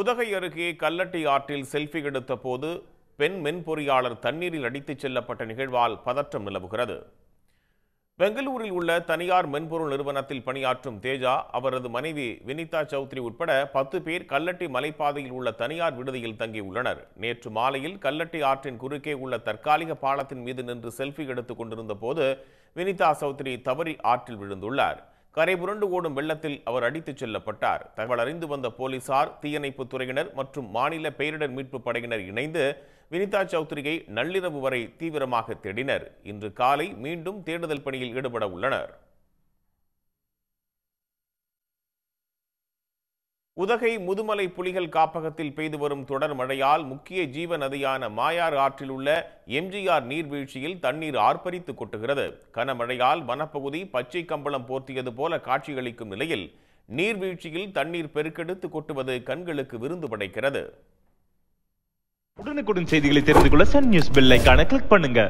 உதகை அருகே கல்லட்டி ஆற்றில் செல்ஃபி எடுத்த போது பெண் மென்பொறியாளர் தண்ணீரில் அடித்துச் செல்லப்பட்ட நிகழ்வால் பதற்றம் நிலவுகிறது பெங்களூரில் உள்ள தனியார் மென்பொருள் நிறுவனத்தில் பணியாற்றும் தேஜா அவரது மனைவி வினிதா சௌத்ரி உட்பட பத்து பேர் கல்லட்டி மலைப்பாதையில் உள்ள தனியார் விடுதியில் தங்கியுள்ளனர் நேற்று மாலையில் கல்லட்டி ஆற்றின் குறுக்கே உள்ள தற்காலிக பாலத்தின் மீது நின்று செல்ஃபி எடுத்துக் கொண்டிருந்த போது வினிதா சௌத்ரி தவறி ஆற்றில் விழுந்துள்ளார் கரை புரண்டு ஓடும் வெள்ளத்தில் அவர் அடித்துச் செல்லப்பட்டார் தகவல் அறிந்து வந்த போலீசார் தீயணைப்பு துறையினர் மற்றும் மாநில பேரிடர் மீட்பு படையினர் இணைந்து வினிதா சௌத்ரியை நள்ளிரவு வரை தீவிரமாக தேடினர் இன்று காலை மீண்டும் தேடுதல் பணியில் ஈடுபட உள்ளனா் உதகை முதுமலை புலிகள் காப்பகத்தில் பெய்து வரும் தொடர் மழையால் முக்கிய ஜீவ நதியான மாயார் ஆற்றில் உள்ள எம்ஜிஆர் நீர்வீழ்ச்சியில் தண்ணீர் ஆர்ப்பரித்து கொட்டுகிறது கனமழையால் வனப்பகுதி பச்சை கம்பளம் போர்த்தியது போல காட்சியளிக்கும் நிலையில் நீர்வீழ்ச்சியில் தண்ணீர் பெருக்கெடுத்து கொட்டுவது கண்களுக்கு விருந்து படைக்கிறது உடனுக்குடன் செய்திகளை தெரிந்து கொள்ள சன் நியூஸ் பெல் கிளிக் பண்ணுங்க